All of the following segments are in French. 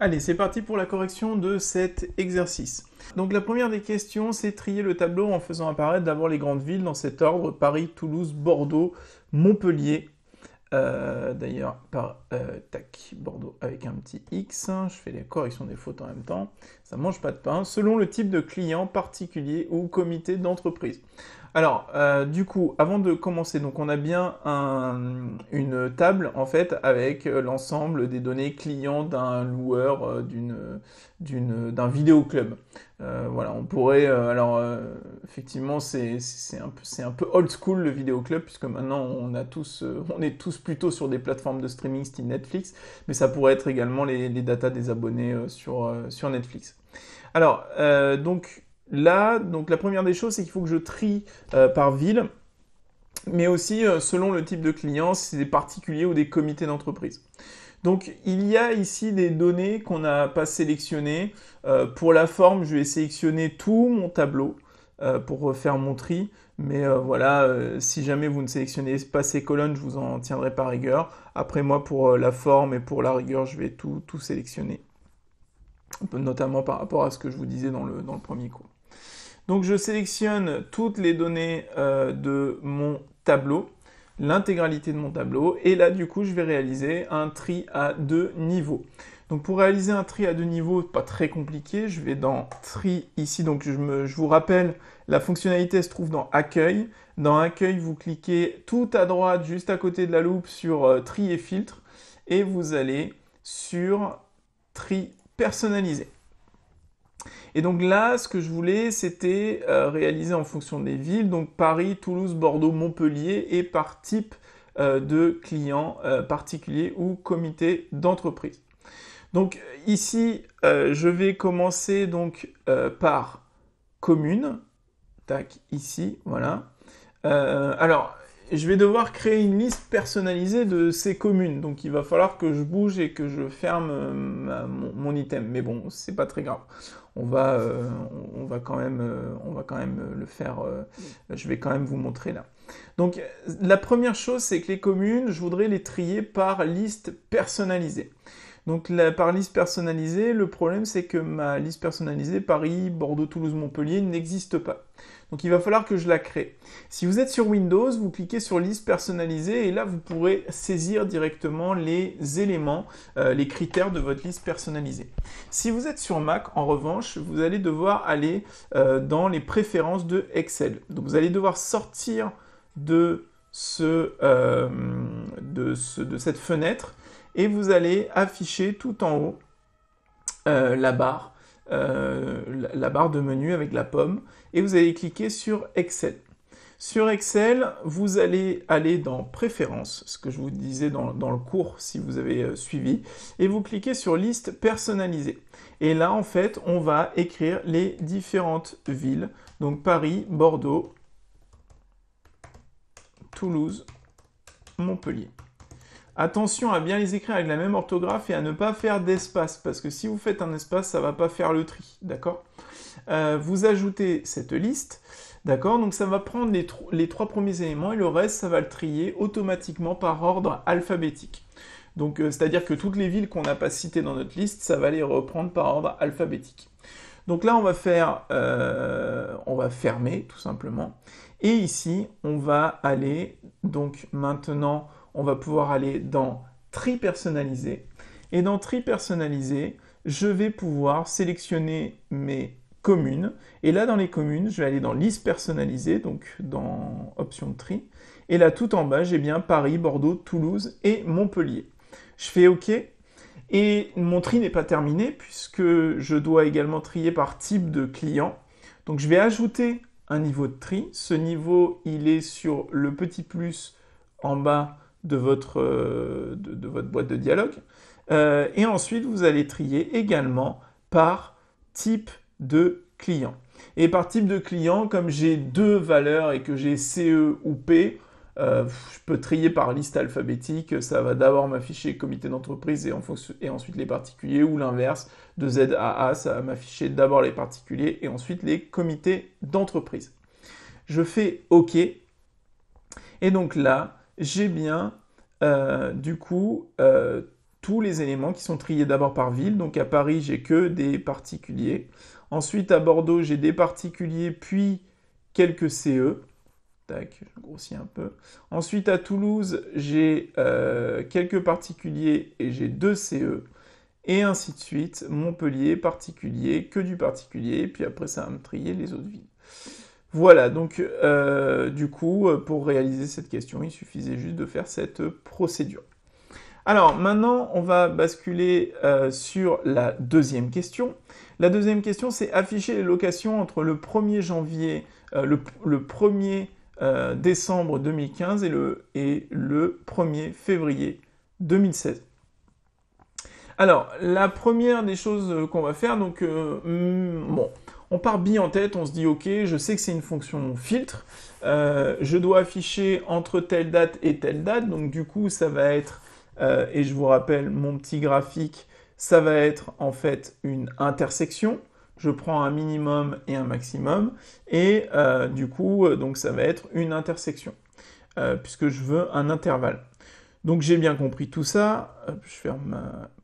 Allez, c'est parti pour la correction de cet exercice. Donc la première des questions, c'est trier le tableau en faisant apparaître d'abord les grandes villes dans cet ordre, Paris, Toulouse, Bordeaux, Montpellier. Euh, d'ailleurs, par euh, tac, Bordeaux avec un petit X, je fais la correction des fautes en même temps, ça mange pas de pain, selon le type de client particulier ou comité d'entreprise. Alors, euh, du coup, avant de commencer, donc on a bien une table en fait avec euh, l'ensemble des données clients d'un loueur euh, d'une d'un vidéoclub. club. voilà, on pourrait alors effectivement c'est un peu old school le club puisque maintenant on a tous on est tous plutôt sur des plateformes de streaming style Netflix, mais ça pourrait être également les, les datas des abonnés sur sur Netflix. Alors donc Là, donc la première des choses, c'est qu'il faut que je trie euh, par ville, mais aussi euh, selon le type de client, si c'est des particuliers ou des comités d'entreprise. Donc il y a ici des données qu'on n'a pas sélectionnées. Euh, pour la forme, je vais sélectionner tout mon tableau pour faire mon tri. Mais voilà, si jamais vous ne sélectionnez pas ces colonnes, je vous en tiendrai par rigueur. Après moi, pour la forme et pour la rigueur, je vais tout, tout sélectionner. Notamment par rapport à ce que je vous disais dans le, dans le premier cours. Donc je sélectionne toutes les données euh, de mon tableau, l'intégralité de mon tableau, et là du coup je vais réaliser un tri à deux niveaux. Donc pour réaliser un tri à deux niveaux, pas très compliqué, je vais dans tri ici, donc je, vous rappelle, la fonctionnalité se trouve dans accueil. Dans accueil, vous cliquez tout à droite, juste à côté de la loupe, sur euh, tri et filtre, et vous allez sur tri personnalisé. Et donc là, ce que je voulais, c'était euh, réaliser en fonction des villes, donc Paris, Toulouse, Bordeaux, Montpellier, et par type euh, de client euh, particulier ou comité d'entreprise. Donc ici, je vais commencer donc par commune. Tac, ici, voilà. alors, je vais devoir créer une liste personnalisée de ces communes. Donc il va falloir que je bouge et que je ferme mon, mon, item. Mais bon, c'est pas très grave on va, euh, on va quand même, euh, on va quand même euh, le faire. je vais quand même vous montrer là. Donc la première chose, c'est que les communes, je voudrais les trier par liste personnalisée. Donc par liste personnalisée, le problème c'est que ma liste personnalisée Paris, Bordeaux, Toulouse, Montpellier n'existe pas. Donc il va falloir que je la crée. Si vous êtes sur Windows, vous cliquez sur liste personnalisée et là vous pourrez saisir directement les éléments, euh, les critères de votre liste personnalisée. Si vous êtes sur Mac, en revanche, vous allez devoir aller euh, dans les préférences de Excel. Donc vous allez devoir sortir de, ce, euh, de, ce, de cette fenêtre et vous allez afficher tout en haut euh, euh, la barre, de menu avec la pomme, et vous allez cliquer sur Excel. Sur Excel, vous allez aller dans Préférences, ce que je vous disais dans, le cours si vous avez euh, suivi, et vous cliquez sur Liste personnalisée. Et là, en fait, on va écrire les différentes villes, donc Paris, Bordeaux, Toulouse, Montpellier. Attention à bien les écrire avec la même orthographe et à ne pas faire d'espace, parce que si vous faites un espace, ça ne va pas faire le tri, d'accord euh, Vous ajoutez cette liste, d'accord Donc ça va prendre les, trois premiers éléments et le reste, ça va le trier automatiquement par ordre alphabétique. Donc euh, c'est-à-dire que toutes les villes qu'on n'a pas citées dans notre liste, ça va les reprendre par ordre alphabétique. Donc là, on va faire, euh, on va fermer tout simplement. Et ici, on va aller donc maintenant on va pouvoir aller dans Tri personnalisé. Et dans Tri personnalisé, je vais pouvoir sélectionner mes communes. Et là, dans les communes, je vais aller dans Liste personnalisée, donc dans Option de tri. Et là, tout en bas, j'ai bien Paris, Bordeaux, Toulouse et Montpellier. Je fais OK. Et mon tri n'est pas terminé puisque je dois également trier par type de client. Donc je vais ajouter un niveau de tri. Ce niveau, il est sur le petit plus en bas de votre, euh, de, votre boîte de dialogue. Euh, et ensuite, vous allez trier également par type de client. Et par type de client, comme j'ai deux valeurs et que j'ai CE ou P, euh, je peux trier par liste alphabétique. Ça va d'abord m'afficher comité d'entreprise et, et, ensuite les particuliers, ou l'inverse, de Z à A, ça va m'afficher d'abord les particuliers et ensuite les comités d'entreprise. Je fais OK. Et donc là, j'ai bien, euh, du coup, euh, tous les éléments qui sont triés d'abord par ville. Donc à Paris, j'ai que des particuliers. Ensuite, à Bordeaux, j'ai des particuliers, puis quelques CE. Tac, je un peu. Ensuite, à Toulouse, j'ai euh, quelques particuliers et j'ai deux CE. Et ainsi de suite, Montpellier, particulier, que du particulier. Puis après, ça va me trier les autres villes. Voilà, donc euh, du coup, euh, pour réaliser cette question, il suffisait juste de faire cette procédure. Alors maintenant, on va basculer euh, sur la deuxième question. La deuxième question, c'est afficher les locations entre le 1er janvier, le, 1er décembre 2015 et le, et le 1er février 2016. Alors, la première des choses qu'on va faire, donc, bon, on part bien en tête, on se dit ok, je sais que c'est une fonction filtre, euh, je dois afficher entre telle date et telle date, donc du coup ça va être, euh, et je vous rappelle mon petit graphique, ça va être en fait une intersection, je prends un minimum et un maximum, et euh, du coup donc ça va être une intersection, puisque je veux un intervalle. Donc j'ai bien compris tout ça. je ferme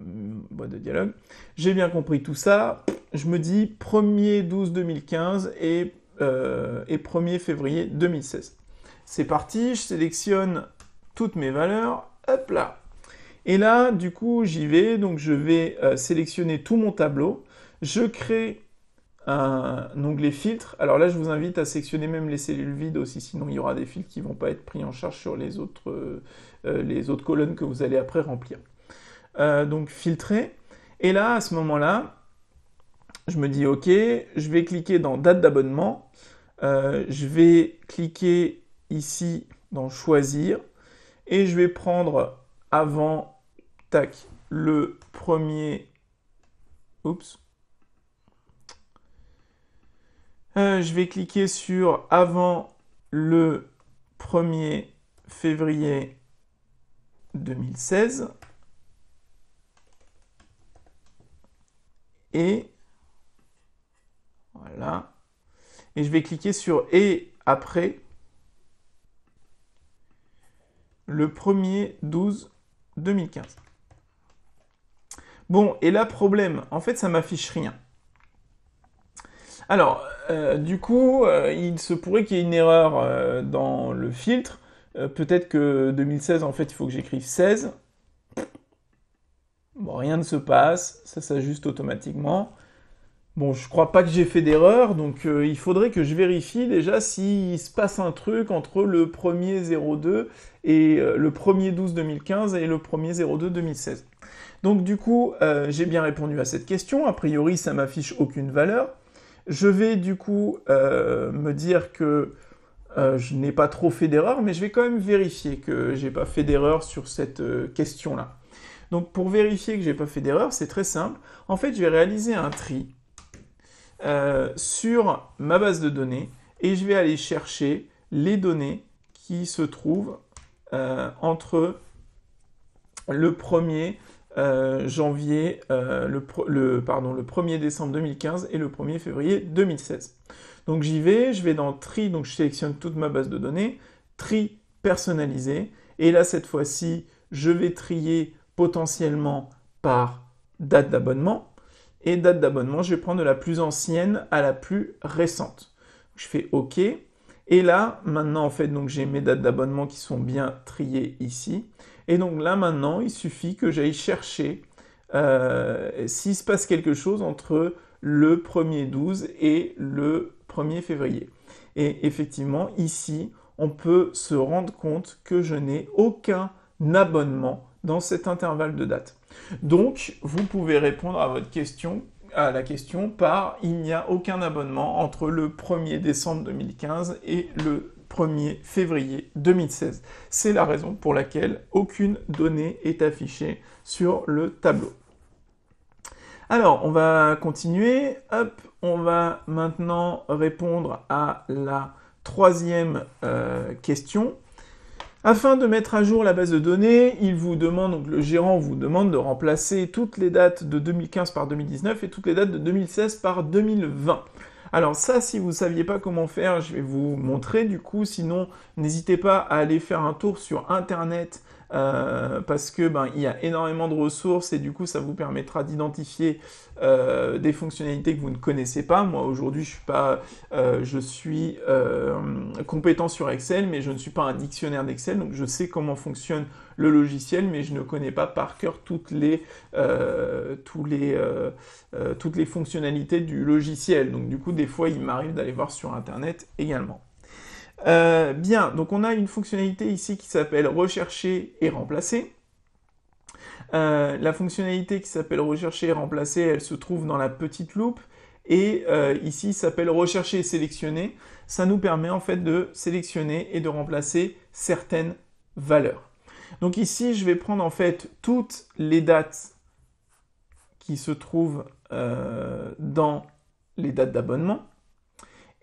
ma boîte de dialogue. J'ai bien compris tout ça. Je me dis 1er 12 2015 et, 1er euh, février 2016. C'est parti, je sélectionne toutes mes valeurs. Hop là. Et là, du coup, j'y vais. Donc je vais euh, sélectionner tout mon tableau. Je crée un onglet filtre. Alors là, je vous invite à sectionner même les cellules vides aussi, sinon il y aura des filtres qui ne vont pas être pris en charge sur les autres, euh, euh, les autres colonnes que vous allez après remplir. Euh, donc filtrer. Et là, à ce moment-là, je me dis OK, je vais cliquer dans date d'abonnement. je vais cliquer ici dans choisir et je vais prendre avant tac le premier oups Euh, je vais cliquer sur avant le 1er février 2016. Et voilà. Et je vais cliquer sur et après le 1er 12 2015. Bon, et là, problème, en fait, ça m'affiche rien. Alors, euh, du coup, euh, il se pourrait qu'il y ait une erreur euh, dans le filtre. Peut-être que 2016, en fait, il faut que j'écrive 16. Bon, rien ne se passe, ça s'ajuste automatiquement. Bon, je crois pas que j'ai fait d'erreur, donc il faudrait que je vérifie déjà s'il se passe un truc entre le 1er 02 et le 1er 12 2015 et le 1er 02 2016. Donc du coup, j'ai bien répondu à cette question. A priori, ça m'affiche aucune valeur. Je vais du coup euh, me dire que euh, je n'ai pas trop fait d'erreur, mais je vais quand même vérifier que je n'ai pas fait d'erreur sur cette euh, question-là. Donc pour vérifier que je n'ai pas fait d'erreur, c'est très simple. En fait, je vais réaliser un tri sur ma base de données et je vais aller chercher les données qui se trouvent entre le premier euh, janvier, euh, le, pardon, le 1er décembre 2015 et le 1er février 2016. Donc j'y vais, je vais dans tri, donc je sélectionne toute ma base de données, tri personnalisé, et là cette fois-ci, je vais trier potentiellement par date d'abonnement, et date d'abonnement, je vais prendre de la plus ancienne à la plus récente. Je fais OK, et là, maintenant en fait, donc j'ai mes dates d'abonnement qui sont bien triées ici, et donc là maintenant, il suffit que j'aille chercher euh, s'il se passe quelque chose entre le 1er 12 et le 1er février. Et effectivement, ici, on peut se rendre compte que je n'ai aucun abonnement dans cet intervalle de date. Donc, vous pouvez répondre à votre question à la question par il n'y a aucun abonnement entre le 1er décembre 2015 et le 1er février 2016. C'est la raison pour laquelle aucune donnée est affichée sur le tableau. Alors, on va continuer. Hop, on va maintenant répondre à la troisième euh, question. Afin de mettre à jour la base de données, il vous demande, donc le gérant vous demande de remplacer toutes les dates de 2015 par 2019 et toutes les dates de 2016 par 2020. Alors ça, si vous ne saviez pas comment faire, je vais vous montrer. Du coup, sinon, n'hésitez pas à aller faire un tour sur Internet euh, parce que ben, il y a énormément de ressources et du coup ça vous permettra d'identifier euh, des fonctionnalités que vous ne connaissez pas. Moi aujourd'hui je suis pas, euh, je suis compétent sur Excel, mais je ne suis pas un dictionnaire d'Excel, donc je sais comment fonctionne le logiciel, mais je ne connais pas par cœur toutes les, les, toutes les fonctionnalités du logiciel. Donc du coup des fois il m'arrive d'aller voir sur internet également. Euh, bien, donc on a une fonctionnalité ici qui s'appelle rechercher et remplacer. Euh, la fonctionnalité qui s'appelle rechercher et remplacer, elle se trouve dans la petite loupe. Et euh, ici, s'appelle rechercher et sélectionner. Ça nous permet en fait de sélectionner et de remplacer certaines valeurs. Donc ici, je vais prendre en fait toutes les dates qui se trouvent dans les dates d'abonnement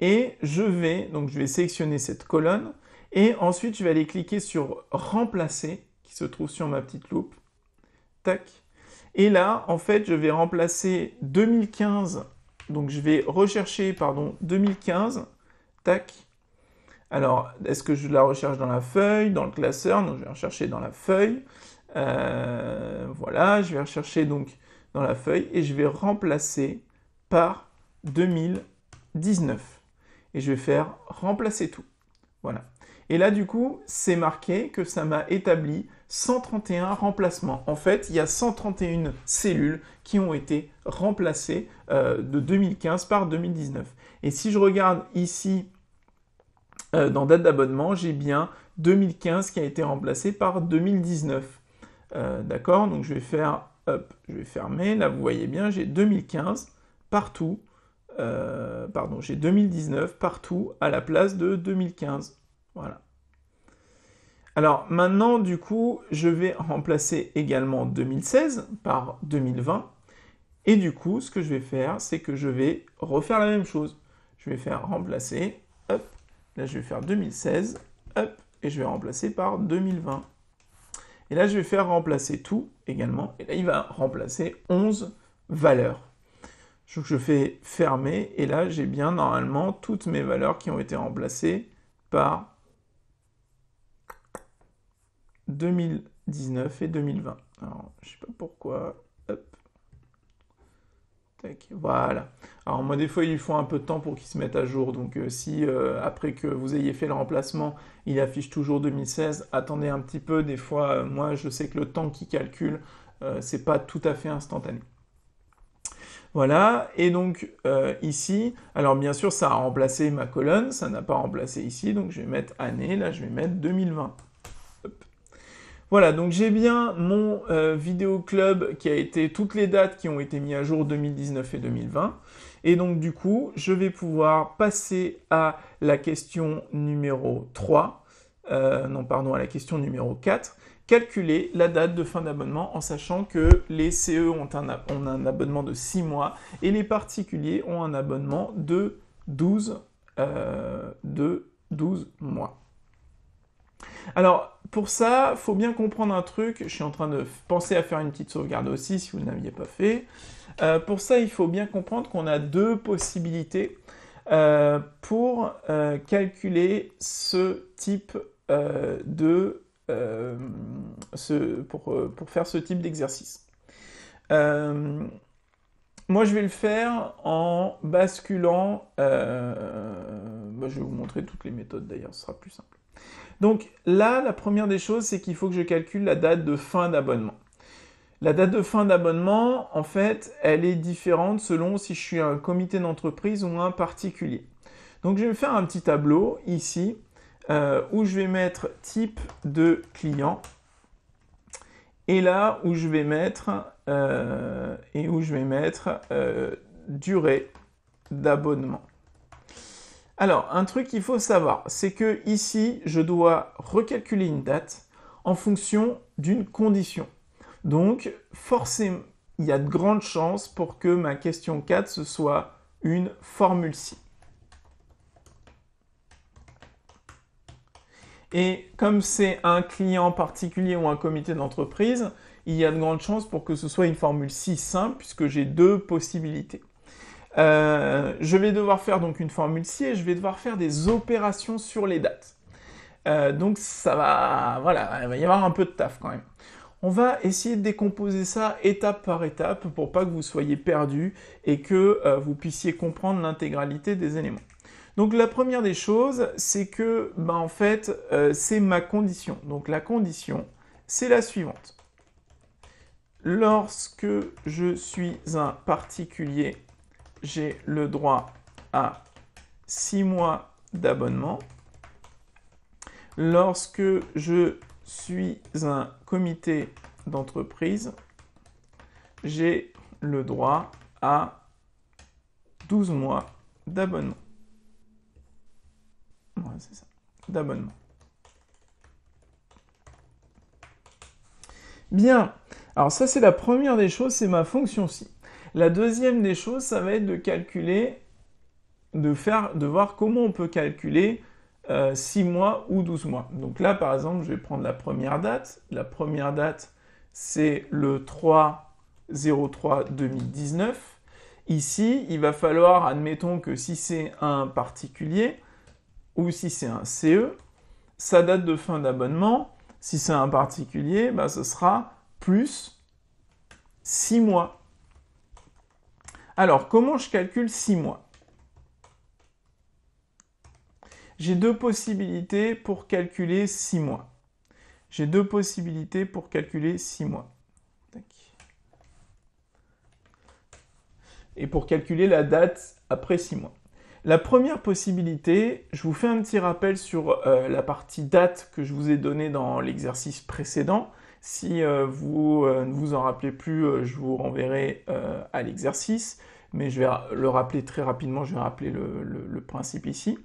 et je vais, donc je vais sélectionner cette colonne et ensuite je vais aller cliquer sur remplacer qui se trouve sur ma petite loupe. Tac. Et là, en fait, je vais remplacer 2015. Donc je vais rechercher, pardon, 2015. Tac. Alors, est-ce que je la recherche dans la feuille, dans le classeur Non, je vais rechercher dans la feuille. Euh, voilà, je vais rechercher donc dans la feuille et je vais remplacer par 2019 et je vais faire remplacer tout. Voilà. Et là, du coup, c'est marqué que ça m'a établi 131 remplacements. En fait, il y a 131 cellules qui ont été remplacées euh, de 2015 par 2019. Et si je regarde ici, euh, dans date d'abonnement, j'ai bien 2015 qui a été remplacé par 2019. Euh, d'accord Donc je vais faire, hop, je vais fermer. Là, vous voyez bien, j'ai 2015 partout euh, pardon, j'ai 2019 partout à la place de 2015. Voilà. Alors maintenant, du coup, je vais remplacer également 2016 par 2020. Et du coup, ce que je vais faire, c'est que je vais refaire la même chose. Je vais faire remplacer, hop, là je vais faire 2016, hop, et je vais remplacer par 2020. Et là, je vais faire remplacer tout également. Et là, il va remplacer 11 valeurs je fais fermer et là j'ai bien normalement toutes mes valeurs qui ont été remplacées par 2019 et 2020. Alors je sais pas pourquoi. voilà. Alors moi des fois il faut un peu de temps pour qu'il se mette à jour. Donc euh, si euh, après que vous ayez fait le remplacement, il affiche toujours 2016, attendez un petit peu. Des fois euh, moi je sais que le temps qu'il calcule, c'est pas tout à fait instantané. Voilà, et donc euh, ici, alors bien sûr ça a remplacé ma colonne, ça n'a pas remplacé ici, donc je vais mettre année, là je vais mettre 2020. Voilà, donc j'ai bien mon euh, vidéo club qui a été toutes les dates qui ont été mises à jour 2019 et 2020. Et donc du coup, je vais pouvoir passer à la question numéro 3, euh, non pardon, à la question numéro 4, calculer la date de fin d'abonnement en sachant que les CE ont un, abonnement de 6 mois et les particuliers ont un abonnement de 12, euh, de mois. Alors, pour ça, faut bien comprendre un truc. Je suis en train de penser à faire une petite sauvegarde aussi, si vous ne l'aviez pas fait. Euh, pour ça, il faut bien comprendre qu'on a deux possibilités euh, pour calculer ce type de euh, ce, pour, euh, pour, faire ce type d'exercice. Euh, moi, je vais le faire en basculant. Bah, je vais vous montrer toutes les méthodes d'ailleurs, ce sera plus simple. Donc là, la première des choses, c'est qu'il faut que je calcule la date de fin d'abonnement. La date de fin d'abonnement, en fait, elle est différente selon si je suis un comité d'entreprise ou un particulier. Donc je vais me faire un petit tableau ici euh, où je vais mettre type de client et là où je vais mettre euh, et où je vais mettre euh, durée d'abonnement. Alors un truc qu'il faut savoir, c'est que ici je dois recalculer une date en fonction d'une condition. Donc forcément, il y a de grandes chances pour que ma question 4 ce soit une formule ci Et comme c'est un client particulier ou un comité d'entreprise, il y a de grandes chances pour que ce soit une formule si simple puisque j'ai deux possibilités. Euh, je vais devoir faire donc une formule si et je vais devoir faire des opérations sur les dates. Euh, donc ça va, voilà, il va y avoir un peu de taf quand même. On va essayer de décomposer ça étape par étape pour pas que vous soyez perdu et que euh, vous puissiez comprendre l'intégralité des éléments. Donc la première des choses, c'est que, bah, en fait, euh, c'est ma condition. Donc la condition, c'est la suivante. Lorsque je suis un particulier, j'ai le droit à 6 mois d'abonnement. Lorsque je suis un comité d'entreprise, j'ai le droit à 12 mois d'abonnement c'est ça, d'abonnement. Bien, alors ça c'est la première des choses, c'est ma fonction si. La deuxième des choses, ça va être de calculer, de, faire, de voir comment on peut calculer 6 euh, mois ou 12 mois. Donc là, par exemple, je vais prendre la première date. La première date, c'est le 3-03-2019. Ici, il va falloir, admettons que si c'est un particulier, ou si c'est un CE, sa date de fin d'abonnement, si c'est un particulier, bah, ce sera plus 6 mois. Alors, comment je calcule 6 mois J'ai deux possibilités pour calculer 6 mois. J'ai deux possibilités pour calculer 6 mois. Et pour calculer la date après 6 mois. La première possibilité, je vous fais un petit rappel sur euh, la partie date que je vous ai donnée dans l'exercice précédent. Si euh, vous euh, ne vous en rappelez plus, je vous renverrai à l'exercice, mais je vais le rappeler très rapidement, je vais rappeler le, le principe ici.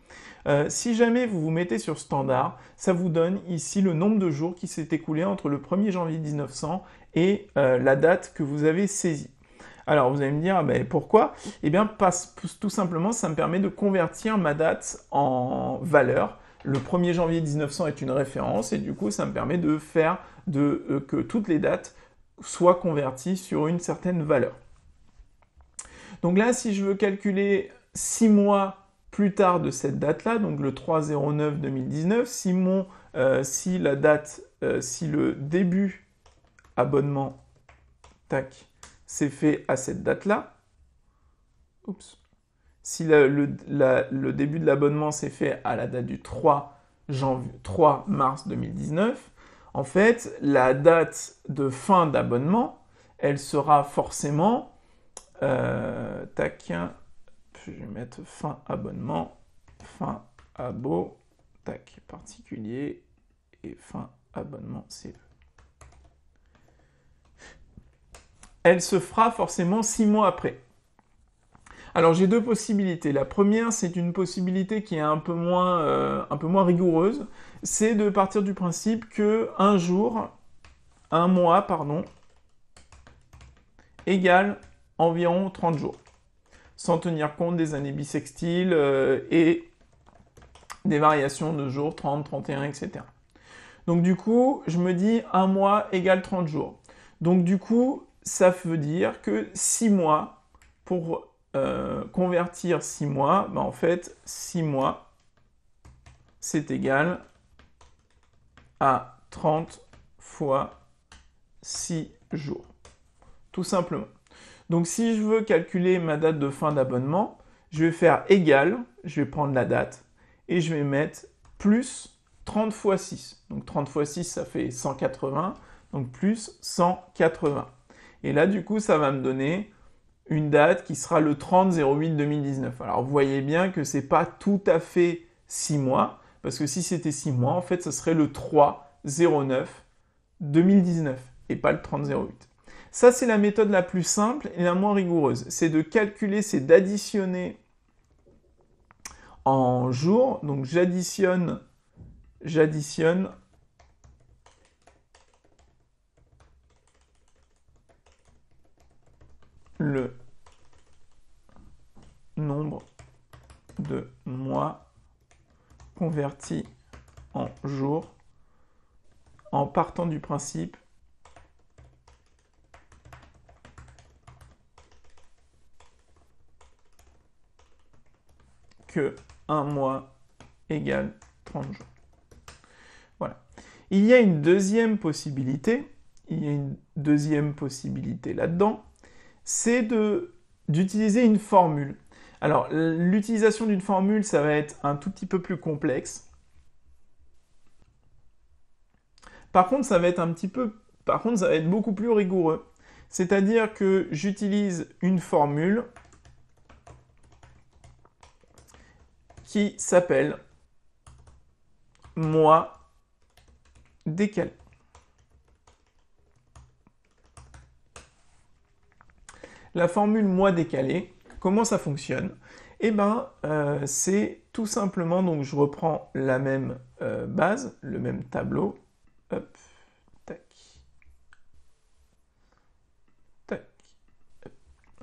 si jamais vous vous mettez sur standard, ça vous donne ici le nombre de jours qui s'est écoulé entre le 1er janvier 1900 et la date que vous avez saisie. Alors vous allez me dire, pourquoi Eh bien, tout simplement, ça me permet de convertir ma date en valeur. Le 1er janvier 1900 est une référence et du coup, ça me permet de faire euh, que toutes les dates soient converties sur une certaine valeur. Donc là, si je veux calculer 6 mois plus tard de cette date-là, donc le 3.09 2019 si, euh, si la date, euh, si le début abonnement, tac, c'est fait à cette date-là, oups, si le, début de l'abonnement s'est fait à la date du 3, janvier, mars 2019, en fait, la date de fin d'abonnement, elle sera forcément... Euh, tac, hein, je vais mettre fin abonnement, fin abo, tac, particulier, et fin abonnement c'est. elle se fera forcément six mois après. Alors j'ai deux possibilités. La première, c'est une possibilité qui est un peu moins, euh, rigoureuse. C'est de partir du principe que un jour, un mois, pardon, égale environ 30 jours. Sans tenir compte des années bissextiles euh, et des variations de jours, 30, 31, etc. Donc du coup, je me dis un mois égale 30 jours. Donc du coup, ça veut dire que 6 mois, pour euh, convertir 6 mois, ben, en fait, 6 mois, c'est égal à 30 fois 6 jours. Tout simplement. Donc si je veux calculer ma date de fin d'abonnement, je vais faire égal, je vais prendre la date, et je vais mettre plus 30 fois 6. Donc 30 fois 6, ça fait 180, donc plus 180. Et là, du coup, ça va me donner une date qui sera le 30-08-2019. Alors, vous voyez bien que ce n'est pas tout à fait 6 mois, parce que si c'était 6 mois, en fait, ce serait le 3-09-2019 et pas le 30-08. Ça, c'est la méthode la plus simple et la moins rigoureuse. C'est de calculer, c'est d'additionner en jours. Donc, j'additionne, j'additionne le nombre de mois converti en jours en partant du principe que un mois égale 30 jours. Voilà. Il y a une deuxième possibilité, il y a une deuxième possibilité là-dedans, c'est d'utiliser une formule. Alors, l'utilisation d'une formule, ça va être un tout petit peu plus complexe. Par contre, ça va être un petit peu... Par contre, ça va être beaucoup plus rigoureux. C'est-à-dire que j'utilise une formule qui s'appelle moi décalé. La formule mois décalé, comment ça fonctionne Eh bien, euh, c'est tout simplement, donc je reprends la même euh, base, le même tableau. Hop, tac, tac,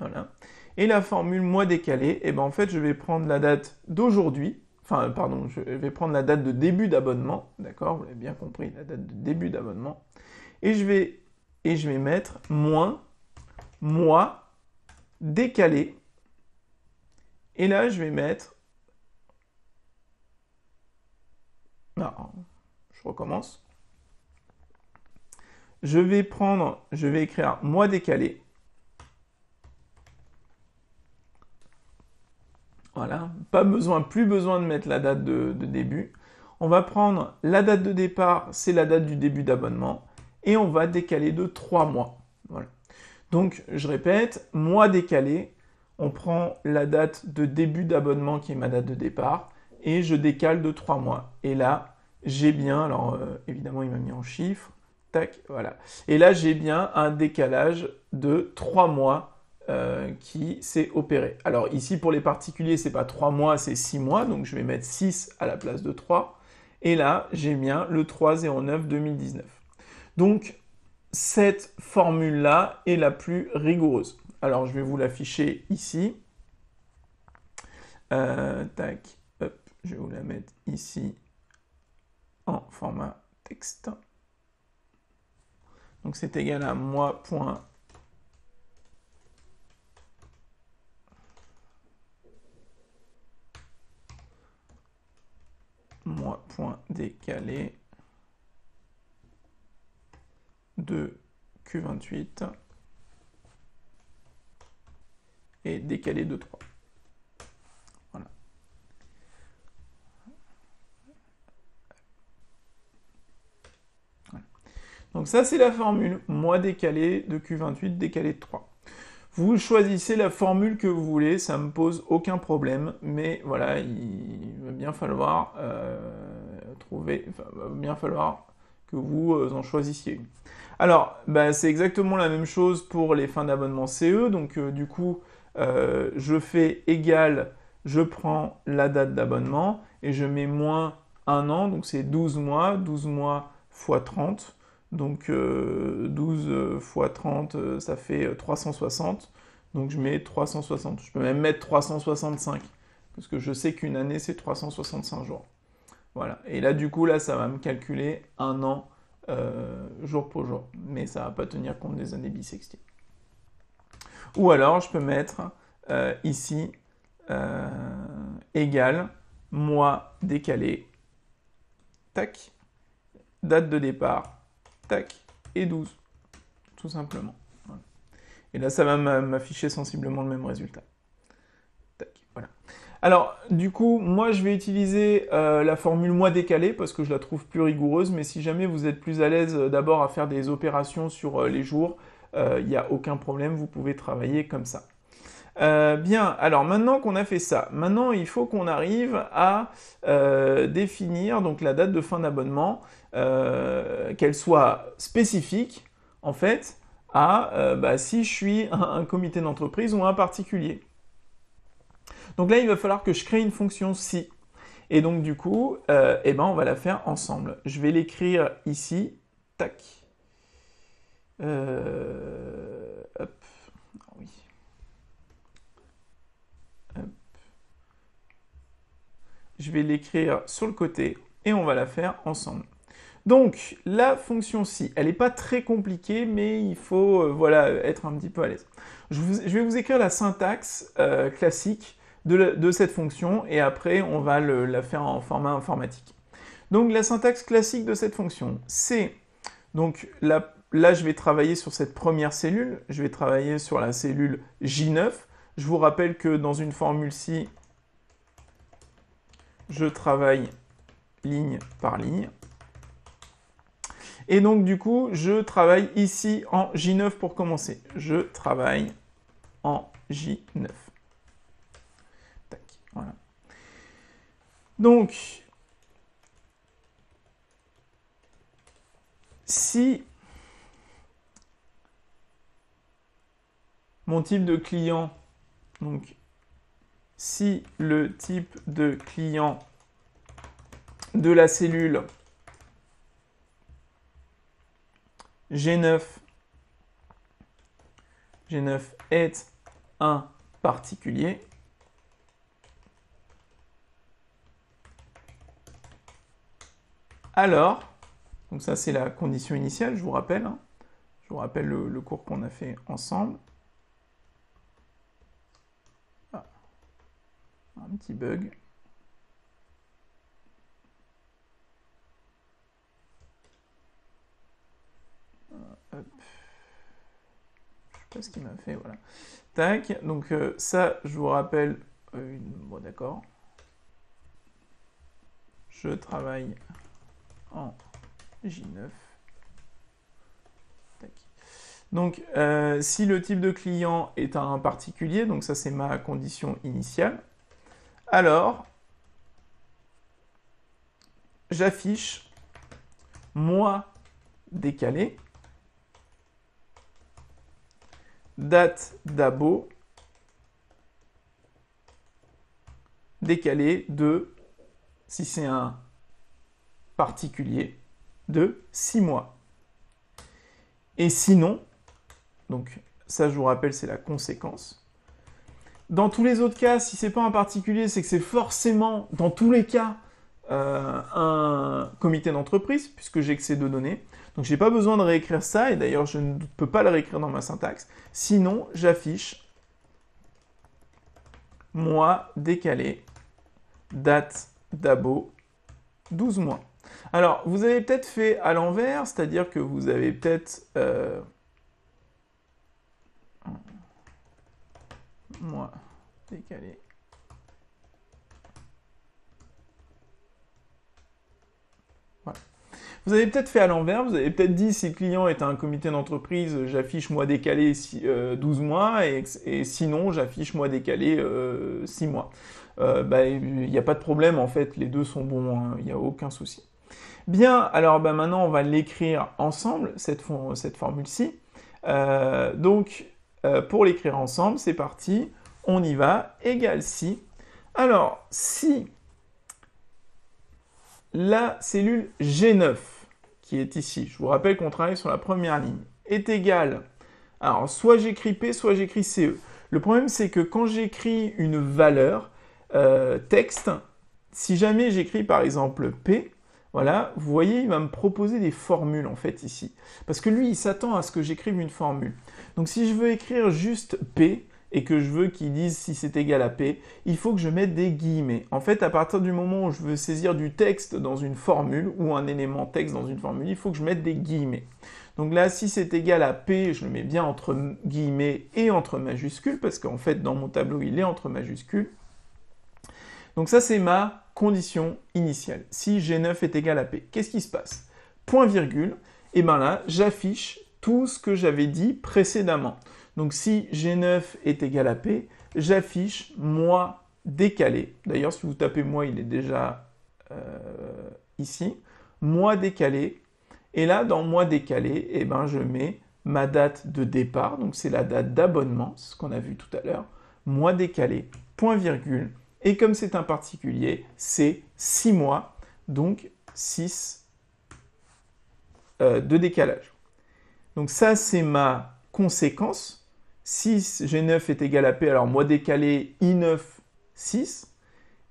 voilà. Et la formule mois décalé, eh ben en fait, je vais prendre la date d'aujourd'hui, enfin, euh, pardon, je vais prendre la date de début d'abonnement, d'accord Vous l'avez bien compris, la date de début d'abonnement. Et je vais, et je vais mettre moins, moi, décalé. Et là, je vais mettre... Non, je recommence. Je vais prendre, je vais écrire mois décalé. Voilà, pas besoin, plus besoin de mettre la date de, de début. On va prendre la date de départ, c'est la date du début d'abonnement, et on va décaler de 3 mois. Donc, je répète, mois décalé, on prend la date de début d'abonnement qui est ma date de départ, et je décale de 3 mois. Et là, j'ai bien, alors euh, évidemment, il m'a mis en chiffres, tac, voilà. Et là, j'ai bien un décalage de 3 mois euh, qui s'est opéré. Alors ici, pour les particuliers, c'est pas 3 mois, c'est 6 mois, donc je vais mettre 6 à la place de 3. Et là, j'ai bien le et en 9 2019. Donc, cette formule-là est la plus rigoureuse. Alors, je vais vous l'afficher ici. Euh, tac, je vais vous la mettre ici en format texte. Donc, c'est égal à moi. moi point décalé de Q28 et décalé de 3. Voilà. Donc ça c'est la formule moins décalé de Q28 décalé de 3. Vous choisissez la formule que vous voulez, ça ne me pose aucun problème, mais voilà, il va bien falloir euh, trouver, va bien falloir que vous euh, en choisissiez une. Alors, bah, c'est exactement la même chose pour les fins d'abonnement CE. Donc, euh, du coup, euh, je fais égal, je prends la date d'abonnement et je mets moins un an. Donc, c'est 12 mois, 12 mois x 30. Donc, 12 x 30, ça fait 360. Euh, donc, je mets 360. Je peux même mettre 365 parce que je sais qu'une année, c'est 365 jours. Voilà. Et là, du coup, là, ça va me calculer un an euh, jour pour jour. Mais ça ne va pas tenir compte des années bissextiles. Ou alors, je peux mettre euh, ici euh, égal mois décalé, tac, date de départ, tac, et 12, tout simplement. Et là, ça va m'afficher sensiblement le même résultat. Tac, voilà. Alors, du coup, moi, je vais utiliser euh, la formule mois décalé parce que je la trouve plus rigoureuse, mais si jamais vous êtes plus à l'aise euh, d'abord à faire des opérations sur euh, les jours, il n'y a aucun problème, vous pouvez travailler comme ça. bien, alors maintenant qu'on a fait ça, maintenant il faut qu'on arrive à définir donc la date de fin d'abonnement, qu'elle soit spécifique en fait à bah, si je suis un comité d'entreprise ou un particulier. Donc là, il va falloir que je crée une fonction si. Et donc du coup, euh, eh ben, on va la faire ensemble. Je vais l'écrire ici. Tac. Euh, hop. Ah oui. Hop. Je vais l'écrire sur le côté et on va la faire ensemble. Donc, la fonction si, elle n'est pas très compliquée, mais il faut euh, voilà, être un petit peu à l'aise. Je, vais vous écrire la syntaxe classique de, cette fonction et après on va la faire en format informatique. Donc la syntaxe classique de cette fonction, c'est donc là je vais travailler sur cette première cellule, je vais travailler sur la cellule J9. Je vous rappelle que dans une formule si je travaille ligne par ligne. Et donc du coup, je travaille ici en J9 pour commencer. Je travaille en J9. Voilà. Donc, si mon type de client, donc si le type de client de la cellule G9, G9 est un particulier, Alors, donc ça c'est la condition initiale, je vous rappelle. Hein. Je vous rappelle le, cours qu'on a fait ensemble. Ah. Un petit bug. Euh, je ne sais pas ce qu'il m'a fait, voilà. Tac, donc euh, ça, je vous rappelle... Euh, bon, d'accord. Je travaille J9. Donc, euh, si le type de client est un particulier, donc ça c'est ma condition initiale, alors j'affiche moi décalé date d'abo décalé de, si c'est un particulier de 6 mois. Et sinon, donc ça je vous rappelle c'est la conséquence. Dans tous les autres cas, si c'est pas un particulier, c'est que c'est forcément, dans tous les cas, euh, un comité d'entreprise, puisque j'ai que ces deux données. Donc n'ai pas besoin de réécrire ça, et d'ailleurs je ne peux pas le réécrire dans ma syntaxe. Sinon, j'affiche mois décalé, date d'abo, 12 mois. Alors, vous avez peut-être fait à l'envers, c'est-à-dire que vous avez peut-être... Euh, moi, décalé. Voilà. Vous avez peut-être fait à l'envers, vous avez peut-être dit si le client est un comité d'entreprise, j'affiche moi décalé 12 euh, mois, et, sinon j'affiche moi décalé 6 euh, mois. Bah, il n'y a pas de problème, en fait, les deux sont bons, hein, il n'y a aucun souci. Bien, alors ben, maintenant on va l'écrire ensemble, cette, formule-ci. Euh, donc euh, pour l'écrire ensemble, c'est parti, on y va, égale si. Alors si la cellule G9, qui est ici, je vous rappelle qu'on travaille sur la première ligne, est égale, alors soit j'écris P, soit j'écris CE. Le problème c'est que quand j'écris une valeur euh, texte, si jamais j'écris par exemple P, voilà, vous voyez, il va me proposer des formules en fait ici. Parce que lui, il s'attend à ce que j'écrive une formule. Donc si je veux écrire juste P et que je veux qu'il dise si c'est égal à P, il faut que je mette des guillemets. En fait, à partir du moment où je veux saisir du texte dans une formule ou un élément texte dans une formule, il faut que je mette des guillemets. Donc là, si c'est égal à P, je le mets bien entre guillemets et entre majuscules, parce qu'en fait, dans mon tableau, il est entre majuscules. Donc ça, c'est ma condition initiale. Si G9 est égal à P, qu'est-ce qui se passe Point virgule, et bien là, j'affiche tout ce que j'avais dit précédemment. Donc si G9 est égal à P, j'affiche moi décalé. D'ailleurs, si vous tapez moi, il est déjà euh, ici. Moi décalé. Et là, dans moi décalé, et ben, je mets ma date de départ. Donc c'est la date d'abonnement, ce qu'on a vu tout à l'heure. Moi décalé, point virgule. Et comme c'est un particulier, c'est 6 mois, donc 6 euh, de décalage. Donc ça, c'est ma conséquence. 6 G9 est égal à P, alors moi décalé I9, 6.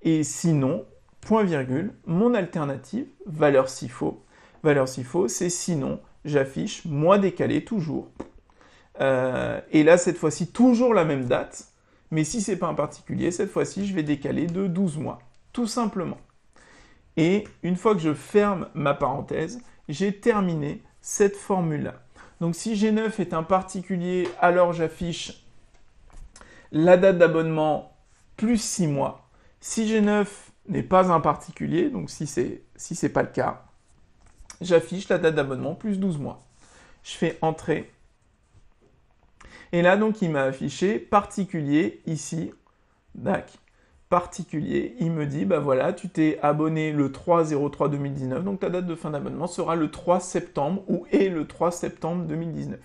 Et sinon, point virgule, mon alternative, valeur si faux. Valeur si faux, c'est sinon, j'affiche mois décalé toujours. Euh, et là, cette fois-ci, toujours la même date. Mais si c'est pas un particulier, cette fois-ci, je vais décaler de 12 mois, tout simplement. Et une fois que je ferme ma parenthèse, j'ai terminé cette formule-là. Donc si G9 est un particulier, alors j'affiche la date d'abonnement plus 6 mois. Si G9 n'est pas un particulier, donc si c'est si c'est pas le cas, j'affiche la date d'abonnement plus 12 mois. Je fais entrer et là, donc, il m'a affiché particulier ici. DAC. Particulier. Il me dit, bah voilà, tu t'es abonné le 3.03 2019 Donc, ta date de fin d'abonnement sera le 3 septembre ou est le 3 septembre 2019.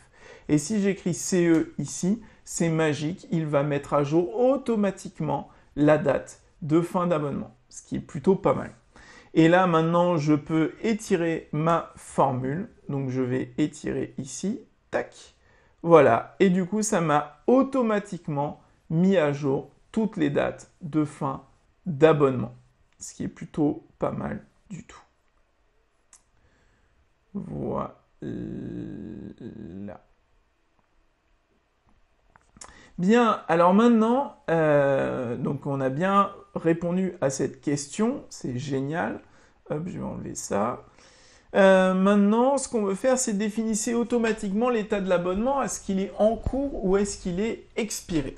Et si j'écris CE ici, c'est magique. Il va mettre à jour automatiquement la date de fin d'abonnement. Ce qui est plutôt pas mal. Et là, maintenant, je peux étirer ma formule. Donc, je vais étirer ici. Tac voilà, et du coup, ça m'a automatiquement mis à jour toutes les dates de fin d'abonnement, ce qui est plutôt pas mal du tout. Voilà. Bien, alors maintenant, euh, donc on a bien répondu à cette question, c'est génial. Hop, je vais enlever ça. Euh, maintenant, ce qu'on veut faire, c'est définir automatiquement l'état de l'abonnement. Est-ce qu'il est en cours ou est-ce qu'il est expiré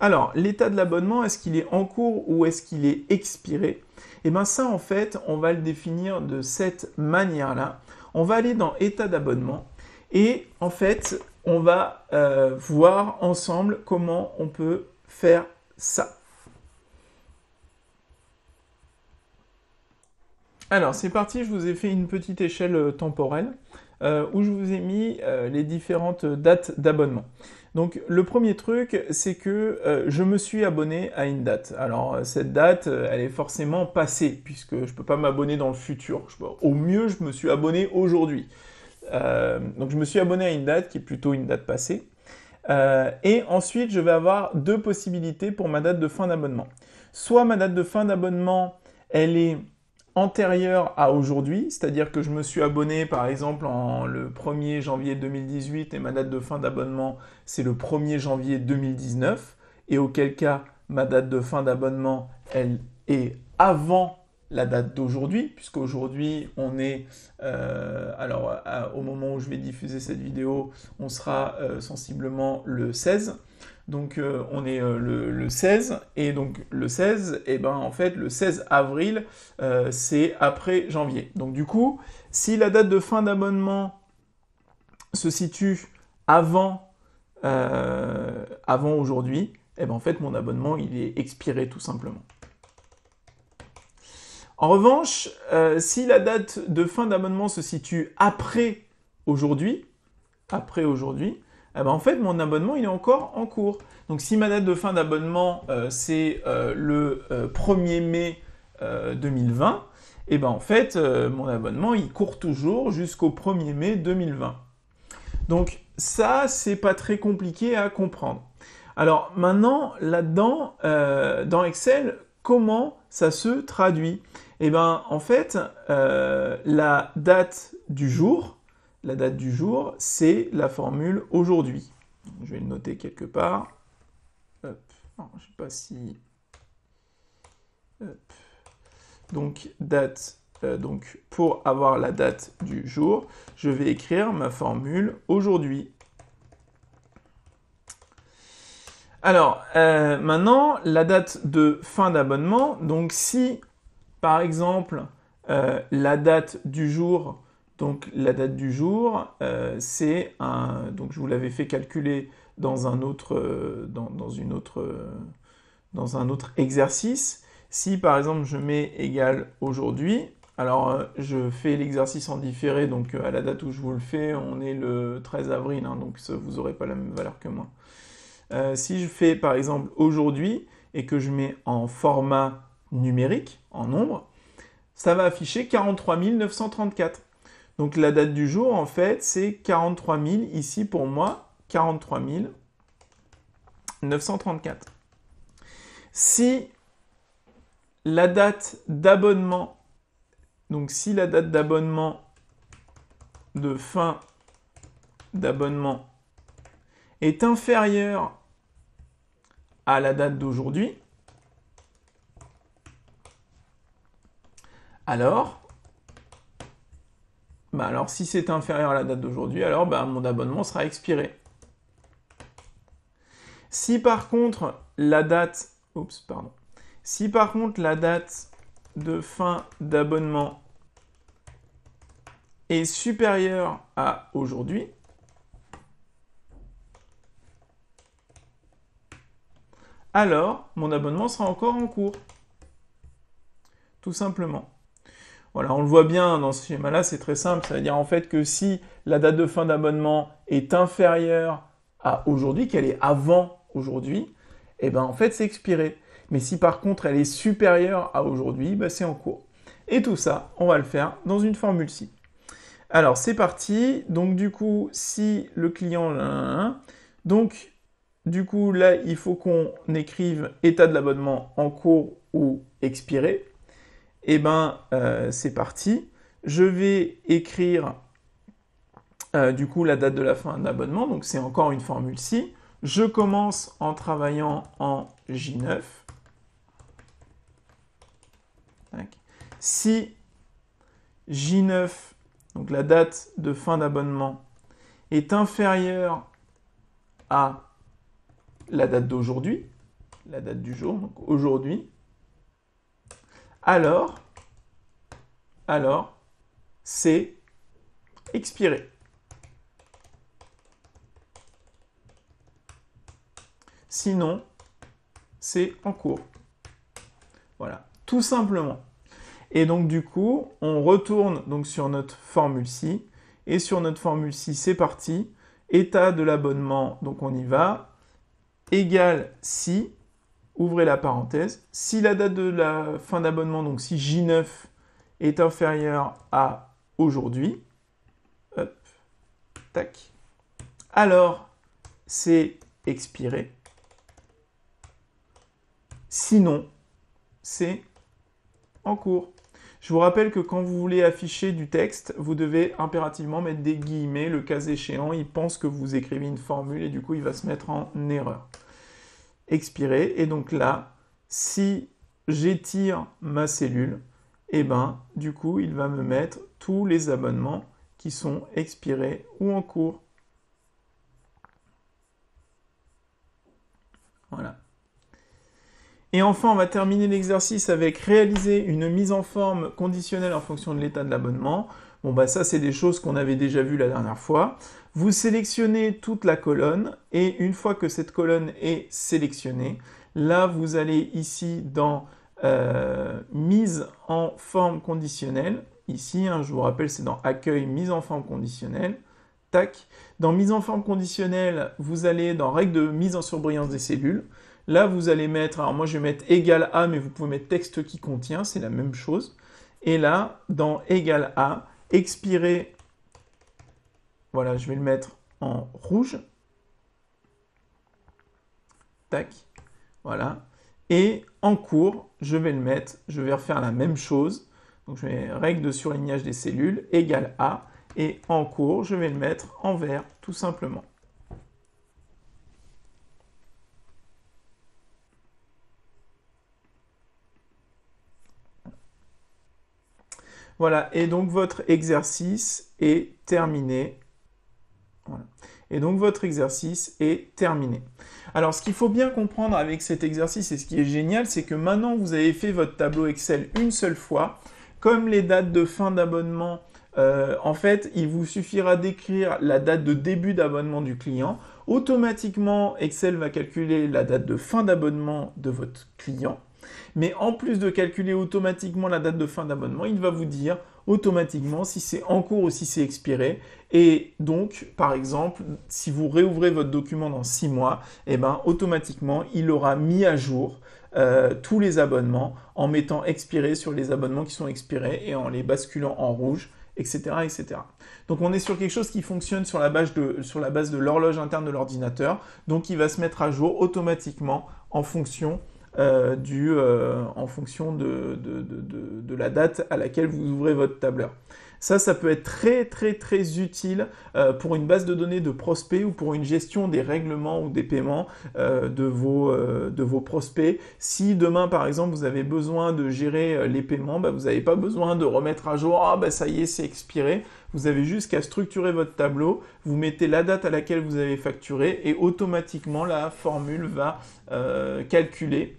Alors, l'état de l'abonnement, est-ce qu'il est en cours ou est-ce qu'il est expiré Eh bien ça, en fait, on va le définir de cette manière-là. On va aller dans état d'abonnement et en fait, on va euh, voir ensemble comment on peut faire ça. Alors c'est parti, je vous ai fait une petite échelle euh, temporelle euh, où je vous ai mis euh, les différentes dates d'abonnement. Donc le premier truc, c'est que je me suis abonné à une date. Alors cette date, elle est forcément passée puisque je ne peux pas m'abonner dans le futur. au mieux, je me suis abonné aujourd'hui. donc je me suis abonné à une date qui est plutôt une date passée. et ensuite, je vais avoir deux possibilités pour ma date de fin d'abonnement. Soit ma date de fin d'abonnement, elle est antérieure à aujourd'hui, c'est-à-dire que je me suis abonné par exemple en le 1er janvier 2018 et ma date de fin d'abonnement c'est le 1er janvier 2019 et auquel cas ma date de fin d'abonnement elle est avant la date d'aujourd'hui puisqu'aujourd'hui on est euh, alors au moment où je vais diffuser cette vidéo on sera euh, sensiblement le 16 donc euh, on est euh, le, 16, et donc le 16, et eh ben en fait le 16 avril, euh, c'est après janvier. Donc du coup, si la date de fin d'abonnement se situe avant, aujourd'hui, eh ben en fait mon abonnement il est expiré tout simplement. En revanche, si la date de fin d'abonnement se situe après aujourd'hui, après aujourd'hui, ah bah, en fait, mon abonnement, il est encore en cours. Donc, si ma date de fin d'abonnement, euh, c'est euh, le 1er euh, mai 2020, eh ben, en fait, mon abonnement, il court toujours jusqu'au 1er mai 2020. Donc, ça, c'est pas très compliqué à comprendre. Alors, maintenant, là-dedans, dans Excel, comment ça se traduit Et eh bien, en fait, la date du jour, la date du jour, c'est la formule aujourd'hui. Je vais le noter quelque part. je ne sais pas si... Donc, date... Euh, donc, pour avoir la date du jour, je vais écrire ma formule aujourd'hui. Alors, euh, maintenant, la date de fin d'abonnement. Donc, si, par exemple, euh, la date du jour donc la date du jour, euh, c'est un. Donc je vous l'avais fait calculer dans un autre, euh, dans, une autre, euh, dans un autre exercice. Si par exemple je mets égal aujourd'hui, alors je fais l'exercice en différé, donc à la date où je vous le fais, on est le 13 avril, hein, donc vous n'aurez pas la même valeur que moi. si je fais par exemple aujourd'hui et que je mets en format numérique, en nombre, ça va afficher 43 934. Donc la date du jour, en fait, c'est 43 000. Ici, pour moi, 43 934. Si la date d'abonnement, donc si la date d'abonnement de fin d'abonnement est inférieure à la date d'aujourd'hui, alors bah, alors si c'est inférieur à la date d'aujourd'hui, alors bah, mon abonnement sera expiré. Si par contre la date, si par contre la date de fin d'abonnement est supérieure à aujourd'hui, alors mon abonnement sera encore en cours. Tout simplement. Voilà, on le voit bien dans ce schéma-là, c'est très simple. Ça veut dire en fait que si la date de fin d'abonnement est inférieure à aujourd'hui, qu'elle est avant aujourd'hui, eh ben en fait c'est expiré. Mais si par contre elle est supérieure à aujourd'hui, ben, c'est en cours. Et tout ça, on va le faire dans une formule ci Alors c'est parti. Donc du coup, si le client, donc du coup là, il faut qu'on écrive état de l'abonnement en cours ou expiré eh bien, euh, c'est parti. Je vais écrire euh, du coup la date de la fin d'abonnement, donc c'est encore une formule si. Je commence en travaillant en J9. Si J9, donc la date de fin d'abonnement, est inférieure à la date d'aujourd'hui, la date du jour, donc aujourd'hui, alors, alors, c'est expiré. Sinon, c'est en cours. Voilà, tout simplement. Et donc du coup, on retourne donc sur notre formule ci. Et sur notre formule ci, c'est parti. État de l'abonnement, donc on y va. Égal si ouvrez la parenthèse, si la date de la fin d'abonnement, donc si J9 est inférieure à aujourd'hui, tac, alors c'est expiré. Sinon, c'est en cours. Je vous rappelle que quand vous voulez afficher du texte, vous devez impérativement mettre des guillemets. Le cas échéant, il pense que vous écrivez une formule et du coup, il va se mettre en erreur expiré Et donc là, si j'étire ma cellule, et eh ben du coup, il va me mettre tous les abonnements qui sont expirés ou en cours. Voilà. Et enfin, on va terminer l'exercice avec réaliser une mise en forme conditionnelle en fonction de l'état de l'abonnement. Bon bah ça c'est des choses qu'on avait déjà vues la dernière fois. Vous sélectionnez toute la colonne et une fois que cette colonne est sélectionnée, là vous allez ici dans euh, mise en forme conditionnelle. Ici, hein, je vous rappelle, c'est dans accueil mise en forme conditionnelle. Tac. Dans mise en forme conditionnelle, vous allez dans règle de mise en surbrillance des cellules. Là, vous allez mettre, alors moi je vais mettre égal à, mais vous pouvez mettre texte qui contient, c'est la même chose. Et là, dans égal à, expirer. Voilà, je vais le mettre en rouge. Tac. Voilà. Et en cours, je vais le mettre, je vais refaire la même chose. Donc je vais règle de surlignage des cellules égale à « Et en cours, je vais le mettre en vert, tout simplement. Voilà, et donc votre exercice est terminé. Voilà. Et donc votre exercice est terminé. Alors ce qu'il faut bien comprendre avec cet exercice et ce qui est génial, c'est que maintenant vous avez fait votre tableau Excel une seule fois. Comme les dates de fin d'abonnement, euh, en fait, il vous suffira d'écrire la date de début d'abonnement du client. Automatiquement, Excel va calculer la date de fin d'abonnement de votre client. Mais en plus de calculer automatiquement la date de fin d'abonnement, il va vous dire automatiquement si c'est en cours ou si c'est expiré. Et donc, par exemple, si vous réouvrez votre document dans 6 mois, eh ben, automatiquement, il aura mis à jour euh, tous les abonnements en mettant expiré sur les abonnements qui sont expirés et en les basculant en rouge, etc. etc. Donc on est sur quelque chose qui fonctionne sur la base de, sur la base de l'horloge interne de l'ordinateur, donc il va se mettre à jour automatiquement en fonction euh, du, euh, en fonction de, de, la date à laquelle vous ouvrez votre tableur. Ça, ça peut être très très très utile euh, pour une base de données de prospects ou pour une gestion des règlements ou des paiements euh, euh, de, vos, prospects. Si demain, par exemple, vous avez besoin de gérer les paiements, bah, vous n'avez pas besoin de remettre à jour, ah bah ça y est, c'est expiré. Vous avez juste qu'à structurer votre tableau, vous mettez la date à laquelle vous avez facturé et automatiquement la formule va calculer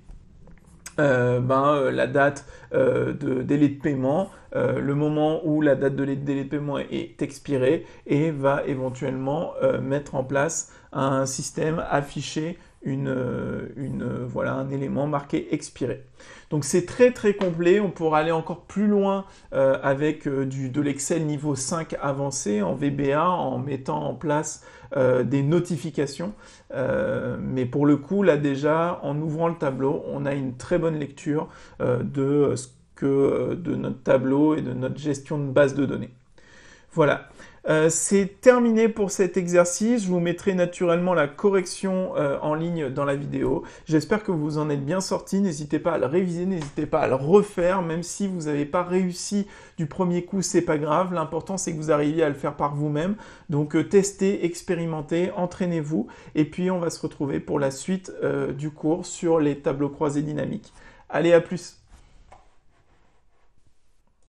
euh, ben, euh, la date euh, de délai de paiement, le moment où la date de délai de paiement est expirée et va éventuellement mettre en place un système affiché une, euh, euh, voilà, un élément marqué expiré. Donc c'est très très complet, on pourra aller encore plus loin euh, avec du, de l'Excel niveau 5 avancé en VBA en mettant en place des notifications. mais pour le coup, là déjà, en ouvrant le tableau, on a une très bonne lecture de, ce que, de notre tableau et de notre gestion de base de données. Voilà, euh, c'est terminé pour cet exercice. Je vous mettrai naturellement la correction euh, en ligne dans la vidéo. J'espère que vous en êtes bien sorti. N'hésitez pas à le réviser, n'hésitez pas à le refaire. Même si vous n'avez pas réussi du premier coup, c'est pas grave. L'important, c'est que vous arriviez à le faire par vous-même. Donc, euh, testez, expérimentez, entraînez-vous. Et puis, on va se retrouver pour la suite du cours sur les tableaux croisés dynamiques. Allez, à plus